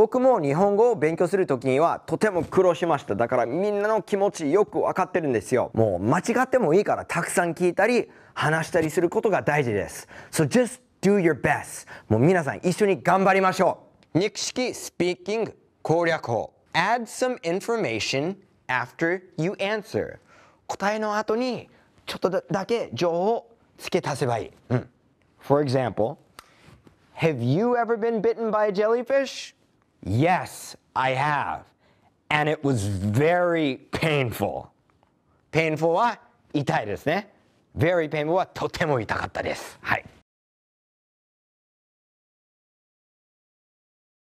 僕も日本語を勉強する時にはとても苦労しましただからみんなの気持ちよく分かってるんですよもう間違ってもいいからたくさん聞いたり話したりすることが大事です So just do your best もう皆さん一緒に頑張りましょう肉式スピーキング攻略法 Add some information after you answer 答えの後にちょっとだけ情報を付け足せばいい、うん、For example Have you ever been bitten by a jellyfish? Yes, I have. And it was very painful. Painful は痛いですね。Very painful はとても痛かったです。はい。